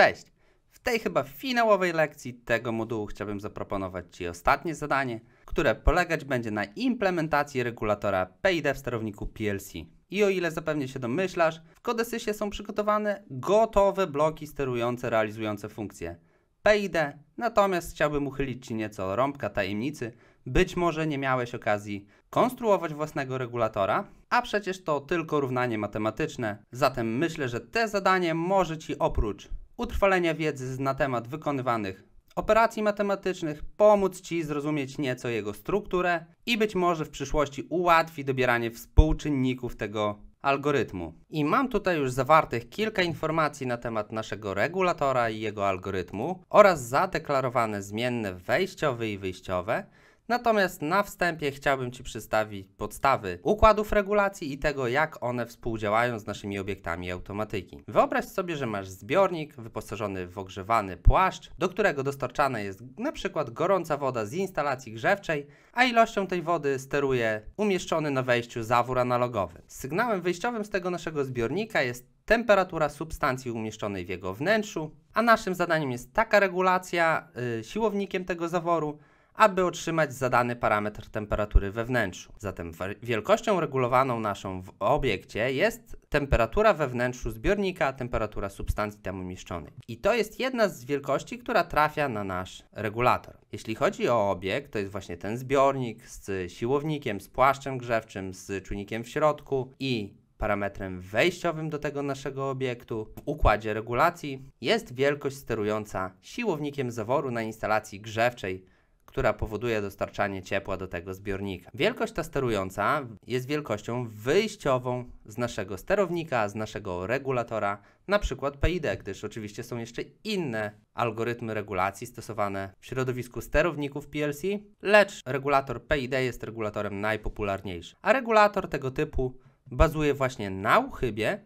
Cześć! W tej chyba finałowej lekcji tego modułu chciałbym zaproponować Ci ostatnie zadanie, które polegać będzie na implementacji regulatora PID w sterowniku PLC. I o ile zapewnie się domyślasz, w kodesysie są przygotowane gotowe bloki sterujące, realizujące funkcje PID, natomiast chciałbym uchylić Ci nieco rąbka tajemnicy, być może nie miałeś okazji konstruować własnego regulatora, a przecież to tylko równanie matematyczne. Zatem myślę, że te zadanie może Ci oprócz utrwalenia wiedzy na temat wykonywanych operacji matematycznych, pomóc Ci zrozumieć nieco jego strukturę i być może w przyszłości ułatwi dobieranie współczynników tego algorytmu. I mam tutaj już zawartych kilka informacji na temat naszego regulatora i jego algorytmu oraz zadeklarowane zmienne wejściowe i wyjściowe, Natomiast na wstępie chciałbym Ci przedstawić podstawy układów regulacji i tego, jak one współdziałają z naszymi obiektami automatyki. Wyobraź sobie, że masz zbiornik wyposażony w ogrzewany płaszcz, do którego dostarczana jest np. gorąca woda z instalacji grzewczej, a ilością tej wody steruje umieszczony na wejściu zawór analogowy. Sygnałem wyjściowym z tego naszego zbiornika jest temperatura substancji umieszczonej w jego wnętrzu, a naszym zadaniem jest taka regulacja y, siłownikiem tego zaworu, aby otrzymać zadany parametr temperatury we wnętrzu. Zatem wielkością regulowaną naszą w obiekcie jest temperatura we wnętrzu zbiornika, temperatura substancji tam umieszczonej. I to jest jedna z wielkości, która trafia na nasz regulator. Jeśli chodzi o obiekt, to jest właśnie ten zbiornik z siłownikiem, z płaszczem grzewczym, z czujnikiem w środku i parametrem wejściowym do tego naszego obiektu w układzie regulacji jest wielkość sterująca siłownikiem zaworu na instalacji grzewczej która powoduje dostarczanie ciepła do tego zbiornika. Wielkość ta sterująca jest wielkością wyjściową z naszego sterownika, z naszego regulatora, na przykład PID, gdyż oczywiście są jeszcze inne algorytmy regulacji stosowane w środowisku sterowników PLC, lecz regulator PID jest regulatorem najpopularniejszym. A regulator tego typu bazuje właśnie na uchybie,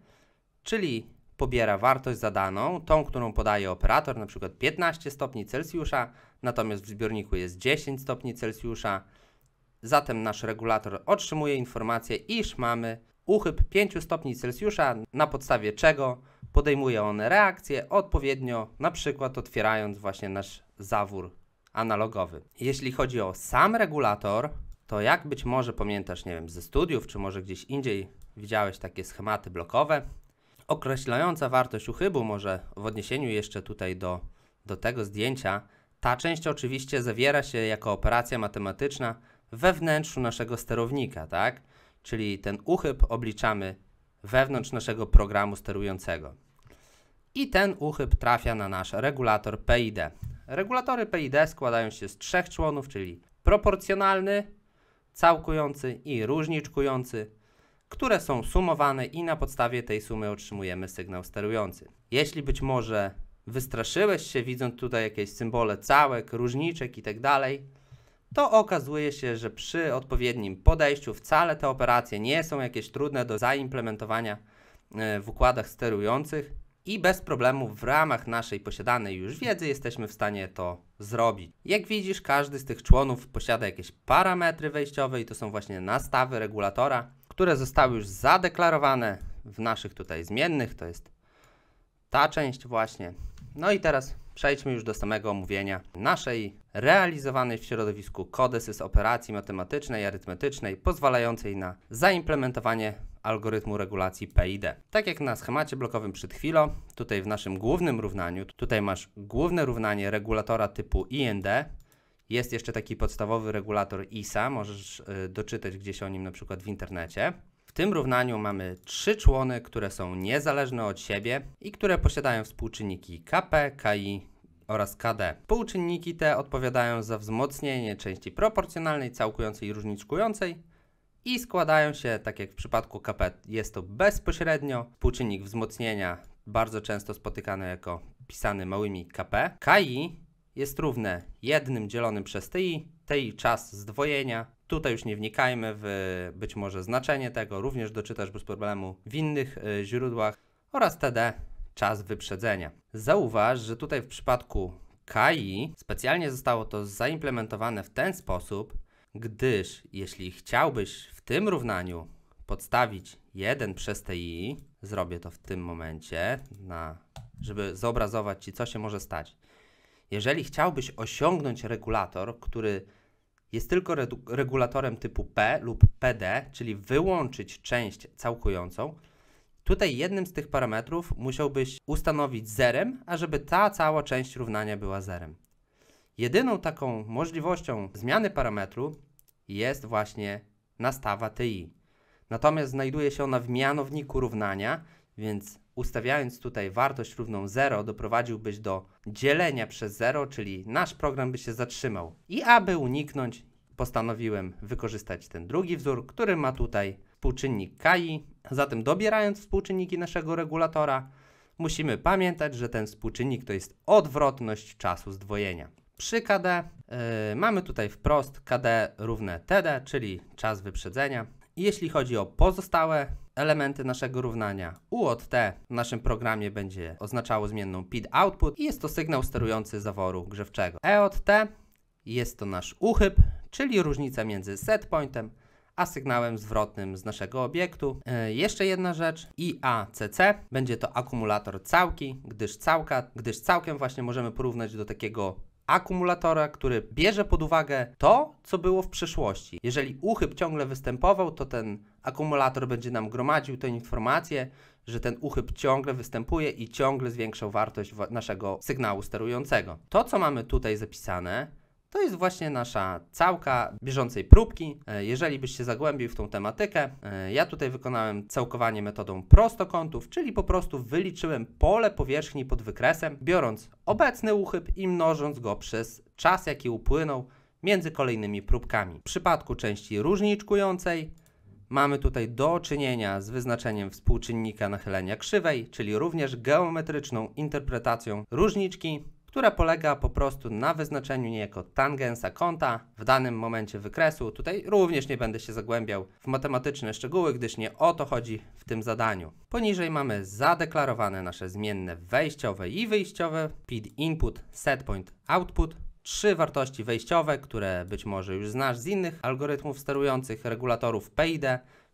czyli pobiera wartość zadaną, tą, którą podaje operator, np. 15 stopni Celsjusza, natomiast w zbiorniku jest 10 stopni Celsjusza. Zatem nasz regulator otrzymuje informację, iż mamy uchyb 5 stopni Celsjusza, na podstawie czego podejmuje on reakcję odpowiednio, na przykład otwierając właśnie nasz zawór analogowy. Jeśli chodzi o sam regulator, to jak być może pamiętasz, nie wiem, ze studiów, czy może gdzieś indziej widziałeś takie schematy blokowe, Określająca wartość uchybu, może w odniesieniu jeszcze tutaj do, do tego zdjęcia, ta część oczywiście zawiera się jako operacja matematyczna we wnętrzu naszego sterownika, tak? Czyli ten uchyb obliczamy wewnątrz naszego programu sterującego. I ten uchyb trafia na nasz regulator PID. Regulatory PID składają się z trzech członów, czyli proporcjonalny, całkujący i różniczkujący które są sumowane i na podstawie tej sumy otrzymujemy sygnał sterujący. Jeśli być może wystraszyłeś się widząc tutaj jakieś symbole całek, różniczek itd., tak to okazuje się, że przy odpowiednim podejściu wcale te operacje nie są jakieś trudne do zaimplementowania e, w układach sterujących i bez problemu w ramach naszej posiadanej już wiedzy jesteśmy w stanie to zrobić. Jak widzisz, każdy z tych członów posiada jakieś parametry wejściowe i to są właśnie nastawy regulatora, które zostały już zadeklarowane w naszych tutaj zmiennych. To jest ta część właśnie. No i teraz przejdźmy już do samego omówienia naszej realizowanej w środowisku kodesy z operacji matematycznej i arytmetycznej pozwalającej na zaimplementowanie algorytmu regulacji PID. Tak jak na schemacie blokowym przed chwilą, tutaj w naszym głównym równaniu, tutaj masz główne równanie regulatora typu IND, jest jeszcze taki podstawowy regulator ISA, możesz y, doczytać gdzieś o nim na przykład w internecie. W tym równaniu mamy trzy człony, które są niezależne od siebie i które posiadają współczynniki KP, KI oraz KD. Współczynniki te odpowiadają za wzmocnienie części proporcjonalnej, całkującej i różniczkującej i składają się, tak jak w przypadku KP jest to bezpośrednio, współczynnik wzmocnienia bardzo często spotykany jako pisany małymi KP, KI jest równe jednym dzielonym przez ti, ti czas zdwojenia. Tutaj już nie wnikajmy w być może znaczenie tego, również doczytasz bez problemu w innych y, źródłach oraz td czas wyprzedzenia. Zauważ, że tutaj w przypadku KI specjalnie zostało to zaimplementowane w ten sposób, gdyż jeśli chciałbyś w tym równaniu podstawić 1 przez ti, zrobię to w tym momencie, na, żeby zobrazować Ci, co się może stać. Jeżeli chciałbyś osiągnąć regulator, który jest tylko regulatorem typu P lub PD, czyli wyłączyć część całkującą, tutaj jednym z tych parametrów musiałbyś ustanowić zerem, ażeby ta cała część równania była zerem. Jedyną taką możliwością zmiany parametru jest właśnie nastawa TI. Natomiast znajduje się ona w mianowniku równania więc ustawiając tutaj wartość równą 0, doprowadziłbyś do dzielenia przez 0, czyli nasz program by się zatrzymał. I aby uniknąć, postanowiłem wykorzystać ten drugi wzór, który ma tutaj współczynnik KI. Zatem dobierając współczynniki naszego regulatora, musimy pamiętać, że ten współczynnik to jest odwrotność czasu zdwojenia. Przy KD yy, mamy tutaj wprost KD równe TD, czyli czas wyprzedzenia. Jeśli chodzi o pozostałe elementy naszego równania. U od T w naszym programie będzie oznaczało zmienną PID output i jest to sygnał sterujący zaworu grzewczego. E od T jest to nasz uchyb, czyli różnica między setpointem a sygnałem zwrotnym z naszego obiektu. Yy, jeszcze jedna rzecz, IACC, będzie to akumulator całki, gdyż, całka, gdyż całkiem właśnie możemy porównać do takiego akumulatora, który bierze pod uwagę to, co było w przeszłości. Jeżeli uchyb ciągle występował, to ten akumulator będzie nam gromadził tę informację, że ten uchyb ciągle występuje i ciągle zwiększał wartość naszego sygnału sterującego. To, co mamy tutaj zapisane, to jest właśnie nasza całka bieżącej próbki. E, jeżeli byś się zagłębił w tą tematykę, e, ja tutaj wykonałem całkowanie metodą prostokątów, czyli po prostu wyliczyłem pole powierzchni pod wykresem, biorąc obecny uchyb i mnożąc go przez czas, jaki upłynął między kolejnymi próbkami. W przypadku części różniczkującej mamy tutaj do czynienia z wyznaczeniem współczynnika nachylenia krzywej, czyli również geometryczną interpretacją różniczki która polega po prostu na wyznaczeniu niejako tangensa kąta w danym momencie wykresu. Tutaj również nie będę się zagłębiał w matematyczne szczegóły, gdyż nie o to chodzi w tym zadaniu. Poniżej mamy zadeklarowane nasze zmienne wejściowe i wyjściowe, pid input, setpoint, output, trzy wartości wejściowe, które być może już znasz z innych algorytmów sterujących regulatorów PID,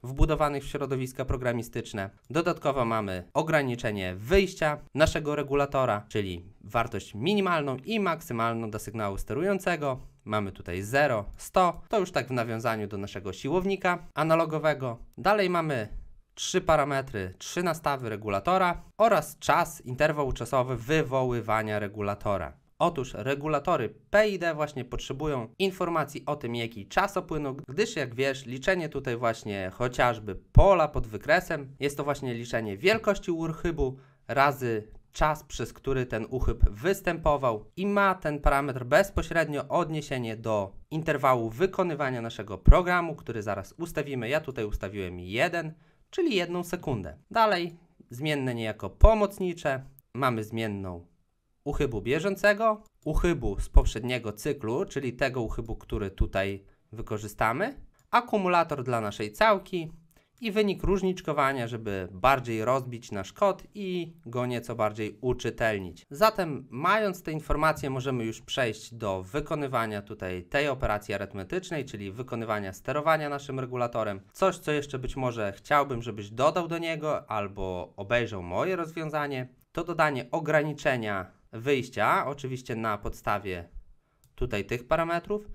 wbudowanych w środowiska programistyczne. Dodatkowo mamy ograniczenie wyjścia naszego regulatora, czyli wartość minimalną i maksymalną do sygnału sterującego. Mamy tutaj 0, 100, to już tak w nawiązaniu do naszego siłownika analogowego. Dalej mamy trzy parametry, trzy nastawy regulatora oraz czas, interwał czasowy wywoływania regulatora. Otóż regulatory PID właśnie potrzebują informacji o tym, jaki czas opłynął, gdyż jak wiesz, liczenie tutaj właśnie chociażby pola pod wykresem jest to właśnie liczenie wielkości urchybu razy czas, przez który ten uchyb występował i ma ten parametr bezpośrednio odniesienie do interwału wykonywania naszego programu, który zaraz ustawimy. Ja tutaj ustawiłem 1, czyli 1 sekundę. Dalej zmienne niejako pomocnicze. Mamy zmienną uchybu bieżącego, uchybu z poprzedniego cyklu, czyli tego uchybu, który tutaj wykorzystamy, akumulator dla naszej całki i wynik różniczkowania, żeby bardziej rozbić nasz kod i go nieco bardziej uczytelnić. Zatem mając te informacje możemy już przejść do wykonywania tutaj tej operacji arytmetycznej, czyli wykonywania sterowania naszym regulatorem. Coś, co jeszcze być może chciałbym, żebyś dodał do niego albo obejrzał moje rozwiązanie, to dodanie ograniczenia wyjścia, oczywiście na podstawie tutaj tych parametrów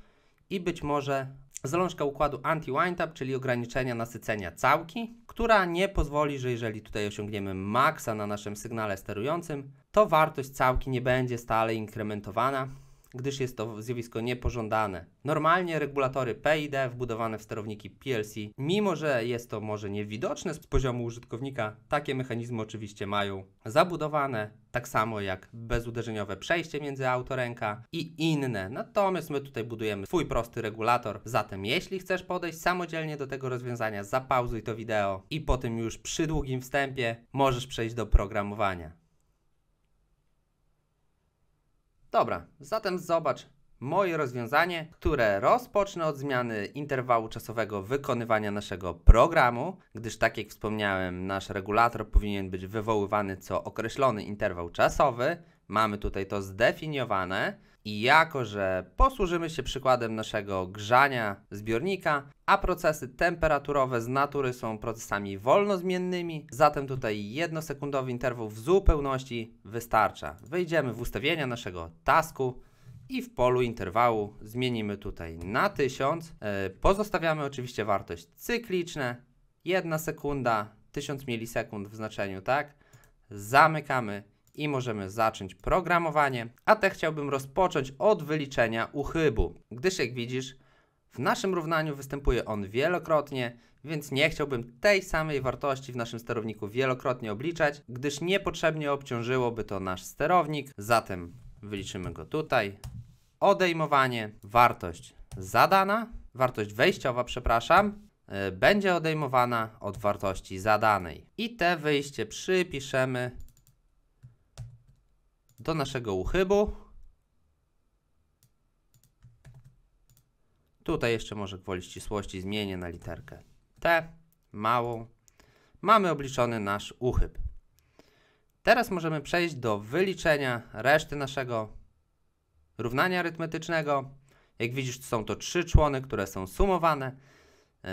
i być może zalążka układu anti-windup, czyli ograniczenia nasycenia całki, która nie pozwoli, że jeżeli tutaj osiągniemy maksa na naszym sygnale sterującym, to wartość całki nie będzie stale inkrementowana, gdyż jest to zjawisko niepożądane. Normalnie regulatory PID wbudowane w sterowniki PLC, mimo że jest to może niewidoczne z poziomu użytkownika, takie mechanizmy oczywiście mają zabudowane, tak samo jak bezuderzeniowe przejście między autoręka i inne. Natomiast my tutaj budujemy swój prosty regulator. Zatem jeśli chcesz podejść samodzielnie do tego rozwiązania, zapauzuj to wideo i po tym już przy długim wstępie możesz przejść do programowania. Dobra, zatem zobacz moje rozwiązanie, które rozpocznę od zmiany interwału czasowego wykonywania naszego programu, gdyż tak jak wspomniałem, nasz regulator powinien być wywoływany co określony interwał czasowy. Mamy tutaj to zdefiniowane. I jako, że posłużymy się przykładem naszego grzania zbiornika, a procesy temperaturowe z natury są procesami wolnozmiennymi, zatem tutaj jednosekundowy interwał w zupełności wystarcza. Wejdziemy w ustawienia naszego tasku i w polu interwału zmienimy tutaj na 1000. E, pozostawiamy oczywiście wartość cykliczne, 1 sekunda, 1000 milisekund w znaczeniu, tak? Zamykamy i możemy zacząć programowanie, a te chciałbym rozpocząć od wyliczenia uchybu, gdyż jak widzisz w naszym równaniu występuje on wielokrotnie, więc nie chciałbym tej samej wartości w naszym sterowniku wielokrotnie obliczać, gdyż niepotrzebnie obciążyłoby to nasz sterownik, zatem wyliczymy go tutaj, odejmowanie, wartość zadana, wartość wejściowa, przepraszam, e, będzie odejmowana od wartości zadanej. I te wyjście przypiszemy do naszego uchybu. Tutaj jeszcze może gwoli ścisłości zmienię na literkę T, małą. Mamy obliczony nasz uchyb. Teraz możemy przejść do wyliczenia reszty naszego równania arytmetycznego. Jak widzisz, są to trzy człony, które są sumowane yy,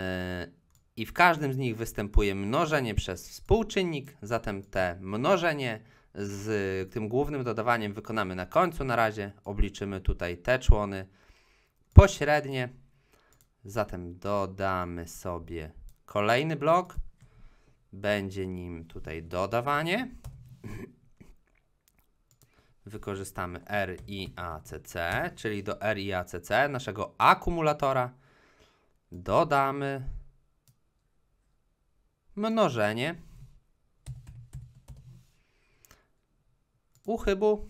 i w każdym z nich występuje mnożenie przez współczynnik, zatem te mnożenie z tym głównym dodawaniem wykonamy na końcu na razie. Obliczymy tutaj te człony pośrednie. Zatem dodamy sobie kolejny blok. Będzie nim tutaj dodawanie. Wykorzystamy RIACC, czyli do RIACC naszego akumulatora dodamy mnożenie uchybu.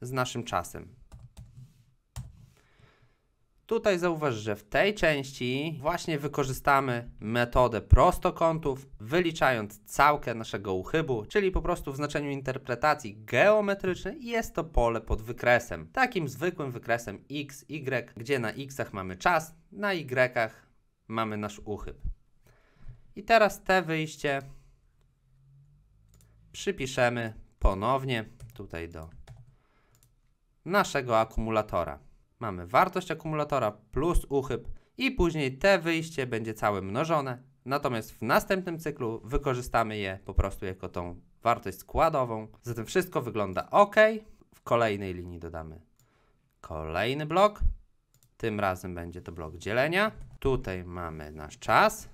z naszym czasem. Tutaj zauważ, że w tej części właśnie wykorzystamy metodę prostokątów, wyliczając całkę naszego uchybu, czyli po prostu w znaczeniu interpretacji geometrycznej jest to pole pod wykresem. Takim zwykłym wykresem x, y, gdzie na xach mamy czas, na y mamy nasz uchyb. I teraz te wyjście przypiszemy ponownie tutaj do naszego akumulatora. Mamy wartość akumulatora plus uchyb i później te wyjście będzie całe mnożone. Natomiast w następnym cyklu wykorzystamy je po prostu jako tą wartość składową. Zatem wszystko wygląda ok. W kolejnej linii dodamy kolejny blok. Tym razem będzie to blok dzielenia. Tutaj mamy nasz czas.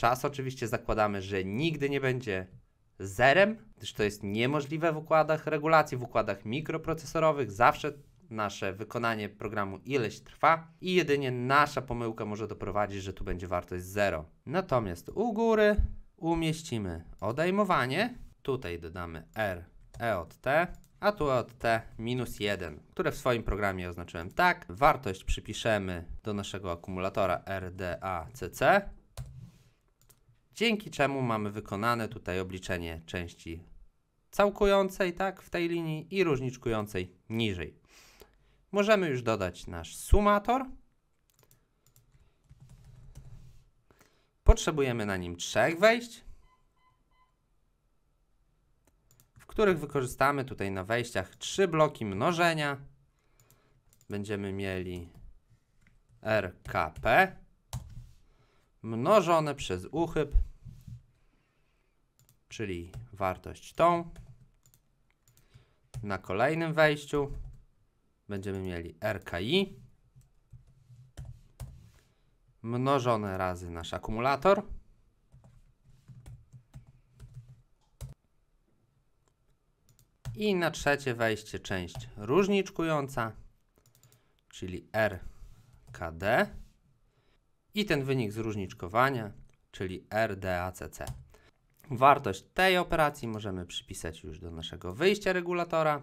Czas oczywiście zakładamy, że nigdy nie będzie zerem, gdyż to jest niemożliwe w układach regulacji, w układach mikroprocesorowych. Zawsze nasze wykonanie programu ileś trwa i jedynie nasza pomyłka może doprowadzić, że tu będzie wartość 0. Natomiast u góry umieścimy odejmowanie, tutaj dodamy R E od T, a tu od T minus 1, które w swoim programie oznaczyłem tak. Wartość przypiszemy do naszego akumulatora RDACC dzięki czemu mamy wykonane tutaj obliczenie części całkującej tak w tej linii i różniczkującej niżej. Możemy już dodać nasz sumator. Potrzebujemy na nim trzech wejść, w których wykorzystamy tutaj na wejściach trzy bloki mnożenia. Będziemy mieli RKP, mnożone przez uchyb, czyli wartość tą. Na kolejnym wejściu będziemy mieli RKI mnożone razy nasz akumulator. I na trzecie wejście część różniczkująca, czyli RKD i ten wynik zróżniczkowania, czyli RDACC. Wartość tej operacji możemy przypisać już do naszego wyjścia regulatora,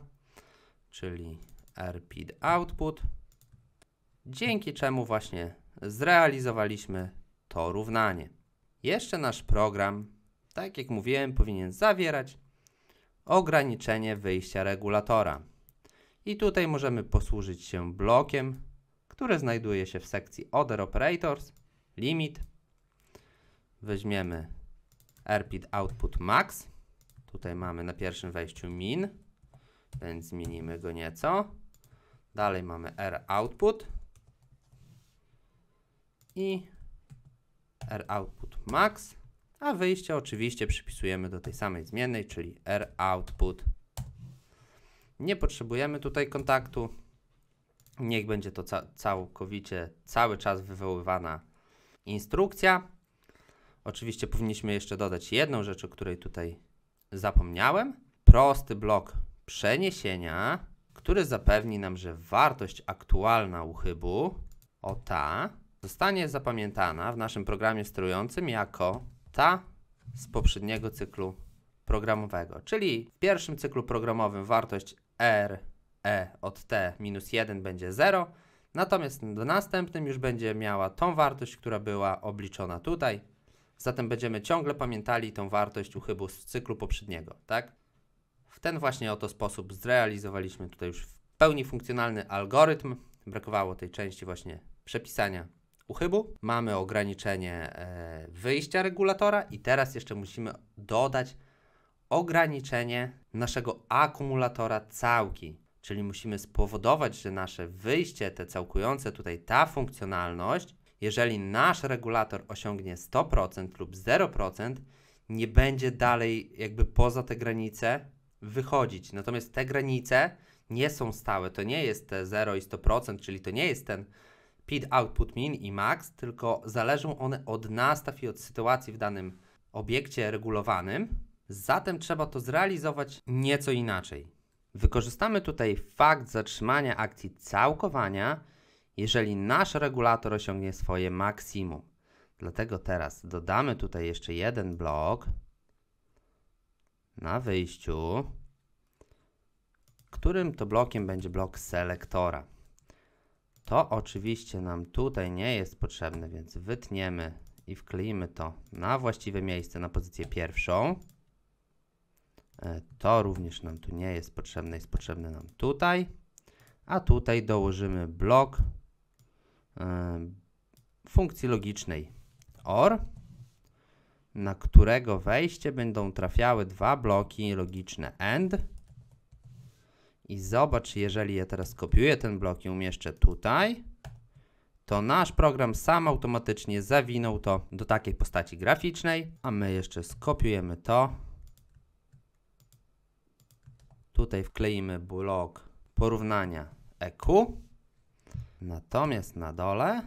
czyli RPID output, dzięki czemu właśnie zrealizowaliśmy to równanie. Jeszcze nasz program, tak jak mówiłem, powinien zawierać ograniczenie wyjścia regulatora. I tutaj możemy posłużyć się blokiem, który znajduje się w sekcji Other Operators limit. Weźmiemy rpid output max. Tutaj mamy na pierwszym wejściu min, więc zmienimy go nieco. Dalej mamy r output i r output max, a wyjście oczywiście przypisujemy do tej samej zmiennej, czyli r output. Nie potrzebujemy tutaj kontaktu. Niech będzie to całkowicie cały czas wywoływana instrukcja. Oczywiście powinniśmy jeszcze dodać jedną rzecz, o której tutaj zapomniałem. Prosty blok przeniesienia, który zapewni nam, że wartość aktualna uchybu, o ta, zostanie zapamiętana w naszym programie sterującym jako ta z poprzedniego cyklu programowego. Czyli w pierwszym cyklu programowym wartość R, E od T minus 1 będzie 0, Natomiast na następnym już będzie miała tą wartość, która była obliczona tutaj. Zatem będziemy ciągle pamiętali tą wartość uchybu z cyklu poprzedniego, tak? W ten właśnie oto sposób zrealizowaliśmy tutaj już w pełni funkcjonalny algorytm. Brakowało tej części właśnie przepisania uchybu. Mamy ograniczenie e, wyjścia regulatora i teraz jeszcze musimy dodać ograniczenie naszego akumulatora całki czyli musimy spowodować, że nasze wyjście, te całkujące tutaj ta funkcjonalność, jeżeli nasz regulator osiągnie 100% lub 0%, nie będzie dalej jakby poza te granice wychodzić. Natomiast te granice nie są stałe, to nie jest te 0 i 100%, czyli to nie jest ten PID output min i max, tylko zależą one od nastaw i od sytuacji w danym obiekcie regulowanym. Zatem trzeba to zrealizować nieco inaczej. Wykorzystamy tutaj fakt zatrzymania akcji całkowania, jeżeli nasz regulator osiągnie swoje maksimum. Dlatego teraz dodamy tutaj jeszcze jeden blok na wyjściu, którym to blokiem będzie blok selektora. To oczywiście nam tutaj nie jest potrzebne, więc wytniemy i wkleimy to na właściwe miejsce, na pozycję pierwszą. E, to również nam tu nie jest potrzebne, jest potrzebne nam tutaj. A tutaj dołożymy blok e, funkcji logicznej OR, na którego wejście będą trafiały dwa bloki logiczne AND. I zobacz, jeżeli ja teraz kopiuję ten blok i umieszczę tutaj, to nasz program sam automatycznie zawinął to do takiej postaci graficznej, a my jeszcze skopiujemy to Tutaj wkleimy blok porównania EQ. Natomiast na dole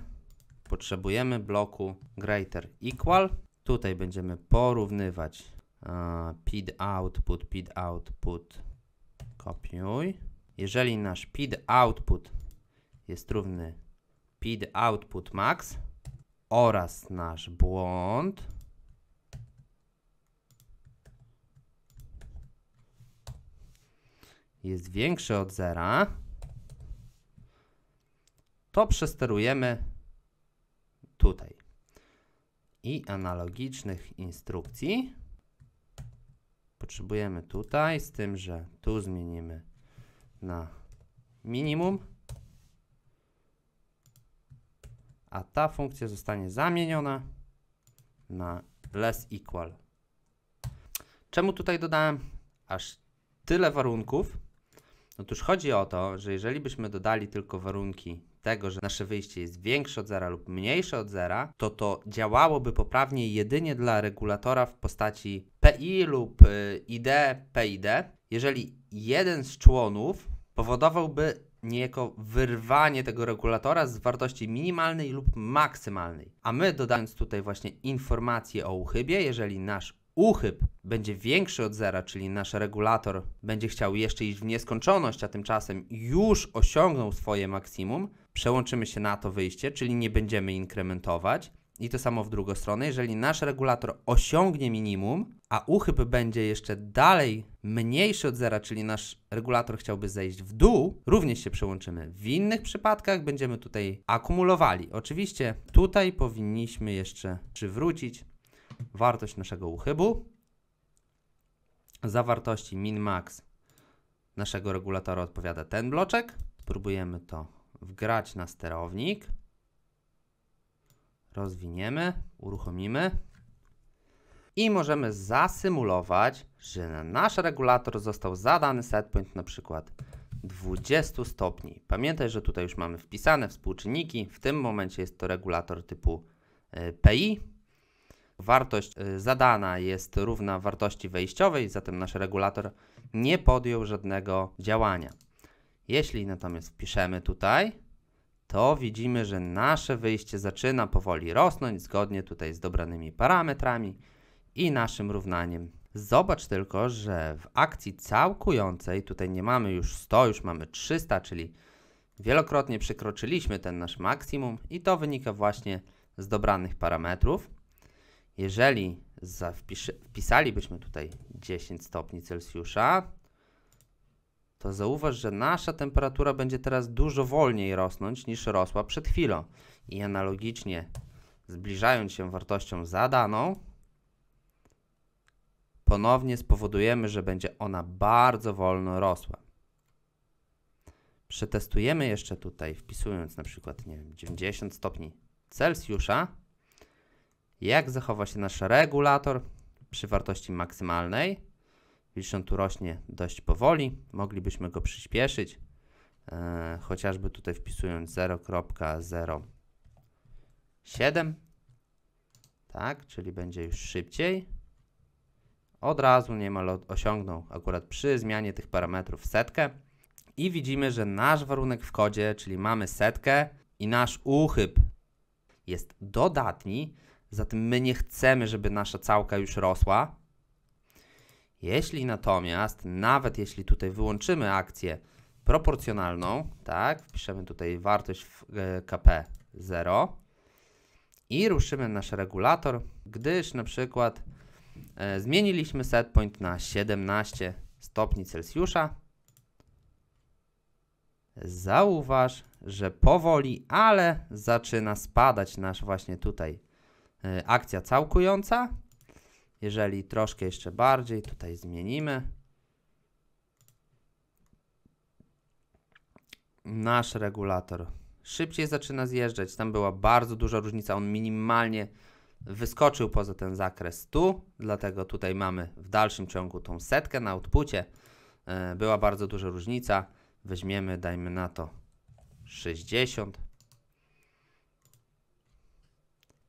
potrzebujemy bloku greater equal. Tutaj będziemy porównywać uh, PID output, PID output, kopiuj. Jeżeli nasz PID output jest równy PID output max oraz nasz błąd, jest większy od zera, to przesterujemy tutaj. I analogicznych instrukcji potrzebujemy tutaj, z tym, że tu zmienimy na minimum, a ta funkcja zostanie zamieniona na less equal. Czemu tutaj dodałem aż tyle warunków? Otóż no chodzi o to, że jeżeli byśmy dodali tylko warunki tego, że nasze wyjście jest większe od zera lub mniejsze od zera, to to działałoby poprawnie jedynie dla regulatora w postaci PI lub y, ID PID, jeżeli jeden z członów powodowałby niejako wyrwanie tego regulatora z wartości minimalnej lub maksymalnej. A my dodając tutaj właśnie informację o uchybie, jeżeli nasz uchyb będzie większy od zera, czyli nasz regulator będzie chciał jeszcze iść w nieskończoność, a tymczasem już osiągnął swoje maksimum, przełączymy się na to wyjście, czyli nie będziemy inkrementować. I to samo w drugą stronę, jeżeli nasz regulator osiągnie minimum, a uchyb będzie jeszcze dalej mniejszy od zera, czyli nasz regulator chciałby zejść w dół, również się przełączymy. W innych przypadkach będziemy tutaj akumulowali. Oczywiście tutaj powinniśmy jeszcze przywrócić wartość naszego uchybu, zawartości min-max naszego regulatora odpowiada ten bloczek. Próbujemy to wgrać na sterownik. Rozwiniemy, uruchomimy. I możemy zasymulować, że na nasz regulator został zadany setpoint na przykład 20 stopni. Pamiętaj, że tutaj już mamy wpisane współczynniki. W tym momencie jest to regulator typu y, PI, wartość y, zadana jest równa wartości wejściowej, zatem nasz regulator nie podjął żadnego działania. Jeśli natomiast wpiszemy tutaj, to widzimy, że nasze wyjście zaczyna powoli rosnąć zgodnie tutaj z dobranymi parametrami i naszym równaniem. Zobacz tylko, że w akcji całkującej tutaj nie mamy już 100, już mamy 300, czyli wielokrotnie przekroczyliśmy ten nasz maksimum i to wynika właśnie z dobranych parametrów jeżeli wpisalibyśmy tutaj 10 stopni Celsjusza, to zauważ, że nasza temperatura będzie teraz dużo wolniej rosnąć niż rosła przed chwilą. I analogicznie, zbliżając się wartością zadaną, ponownie spowodujemy, że będzie ona bardzo wolno rosła. Przetestujemy jeszcze tutaj, wpisując na przykład nie wiem, 90 stopni Celsjusza, jak zachowa się nasz regulator przy wartości maksymalnej. Widzisz, on tu rośnie dość powoli. Moglibyśmy go przyspieszyć, e, chociażby tutaj wpisując 0.07. Tak, czyli będzie już szybciej. Od razu niemal osiągnął akurat przy zmianie tych parametrów setkę. I widzimy, że nasz warunek w kodzie, czyli mamy setkę i nasz uchyb jest dodatni, Zatem my nie chcemy, żeby nasza całka już rosła. Jeśli natomiast, nawet jeśli tutaj wyłączymy akcję proporcjonalną, tak, wpiszemy tutaj wartość e, KP 0 i ruszymy nasz regulator, gdyż na przykład e, zmieniliśmy setpoint na 17 stopni Celsjusza, zauważ, że powoli, ale zaczyna spadać nasz właśnie tutaj E, akcja całkująca. Jeżeli troszkę jeszcze bardziej tutaj zmienimy. Nasz regulator szybciej zaczyna zjeżdżać. Tam była bardzo duża różnica. On minimalnie wyskoczył poza ten zakres tu, dlatego tutaj mamy w dalszym ciągu tą setkę na outpucie. E, była bardzo duża różnica. Weźmiemy, dajmy na to 60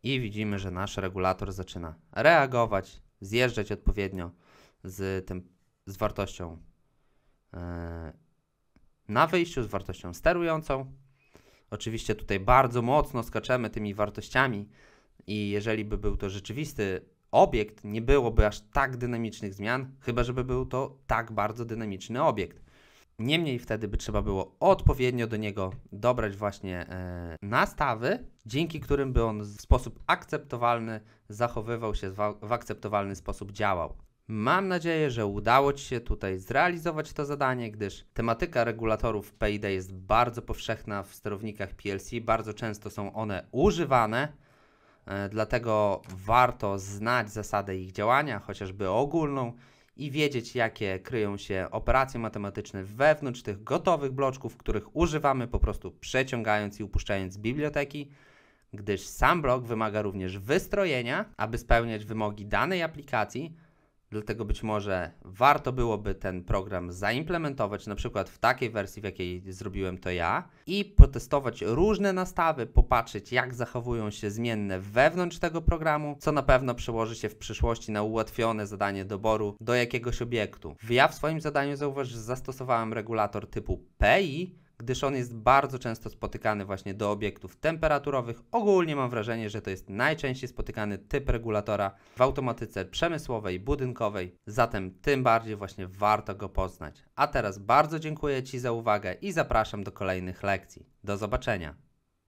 i widzimy, że nasz regulator zaczyna reagować, zjeżdżać odpowiednio z, tym, z wartością yy, na wyjściu, z wartością sterującą. Oczywiście tutaj bardzo mocno skaczemy tymi wartościami i jeżeli by był to rzeczywisty obiekt, nie byłoby aż tak dynamicznych zmian, chyba żeby był to tak bardzo dynamiczny obiekt. Niemniej wtedy by trzeba było odpowiednio do niego dobrać właśnie e, nastawy, dzięki którym by on w sposób akceptowalny zachowywał się, w akceptowalny sposób działał. Mam nadzieję, że udało Ci się tutaj zrealizować to zadanie, gdyż tematyka regulatorów PID jest bardzo powszechna w sterownikach PLC, bardzo często są one używane, e, dlatego warto znać zasadę ich działania, chociażby ogólną, i wiedzieć, jakie kryją się operacje matematyczne wewnątrz tych gotowych bloczków, których używamy po prostu przeciągając i upuszczając biblioteki, gdyż sam blok wymaga również wystrojenia, aby spełniać wymogi danej aplikacji, Dlatego być może warto byłoby ten program zaimplementować na przykład w takiej wersji, w jakiej zrobiłem to ja i potestować różne nastawy, popatrzeć jak zachowują się zmienne wewnątrz tego programu, co na pewno przełoży się w przyszłości na ułatwione zadanie doboru do jakiegoś obiektu. Ja w swoim zadaniu zauważyłem, że zastosowałem regulator typu PI, gdyż on jest bardzo często spotykany właśnie do obiektów temperaturowych. Ogólnie mam wrażenie, że to jest najczęściej spotykany typ regulatora w automatyce przemysłowej, budynkowej, zatem tym bardziej właśnie warto go poznać. A teraz bardzo dziękuję Ci za uwagę i zapraszam do kolejnych lekcji. Do zobaczenia!